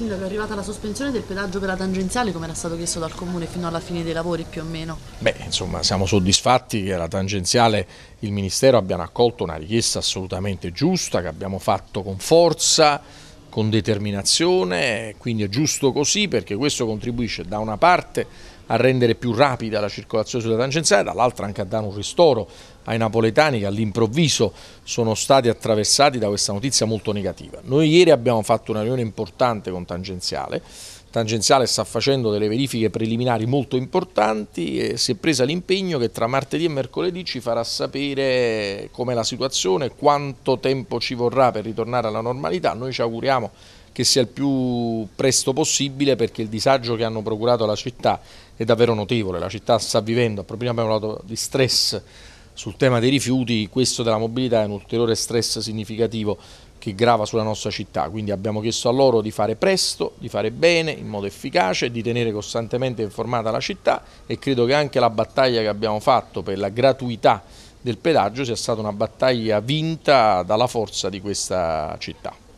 sindaco è arrivata la sospensione del pedaggio per la tangenziale come era stato chiesto dal comune fino alla fine dei lavori più o meno? Beh, insomma, siamo soddisfatti che la tangenziale il ministero abbia accolto una richiesta assolutamente giusta che abbiamo fatto con forza con determinazione, quindi è giusto così perché questo contribuisce da una parte a rendere più rapida la circolazione sulla tangenziale, dall'altra anche a dare un ristoro ai napoletani che all'improvviso sono stati attraversati da questa notizia molto negativa. Noi ieri abbiamo fatto una riunione importante con tangenziale, tangenziale sta facendo delle verifiche preliminari molto importanti e si è presa l'impegno che tra martedì e mercoledì ci farà sapere com'è la situazione, quanto tempo ci vorrà per ritornare alla normalità. Noi ci auguriamo che sia il più presto possibile perché il disagio che hanno procurato alla città è davvero notevole. La città sta vivendo, prima abbiamo parlato di stress sul tema dei rifiuti, questo della mobilità è un ulteriore stress significativo che grava sulla nostra città, quindi abbiamo chiesto a loro di fare presto, di fare bene, in modo efficace, di tenere costantemente informata la città e credo che anche la battaglia che abbiamo fatto per la gratuità del pedaggio sia stata una battaglia vinta dalla forza di questa città.